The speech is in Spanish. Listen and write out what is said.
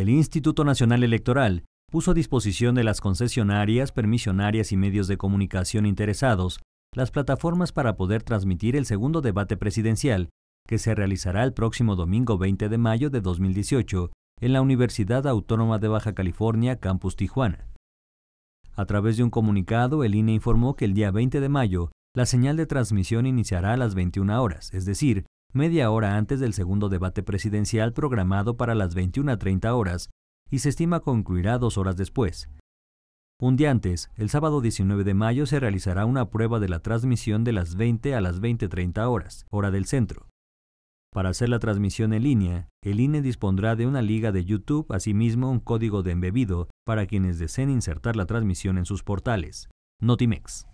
el Instituto Nacional Electoral puso a disposición de las concesionarias, permisionarias y medios de comunicación interesados las plataformas para poder transmitir el segundo debate presidencial, que se realizará el próximo domingo 20 de mayo de 2018 en la Universidad Autónoma de Baja California, Campus Tijuana. A través de un comunicado, el INE informó que el día 20 de mayo la señal de transmisión iniciará a las 21 horas, es decir, media hora antes del segundo debate presidencial programado para las 21.30 horas, y se estima concluirá dos horas después. Un día antes, el sábado 19 de mayo, se realizará una prueba de la transmisión de las 20 a las 20.30 horas, hora del centro. Para hacer la transmisión en línea, el INE dispondrá de una liga de YouTube, asimismo un código de embebido para quienes deseen insertar la transmisión en sus portales. Notimex.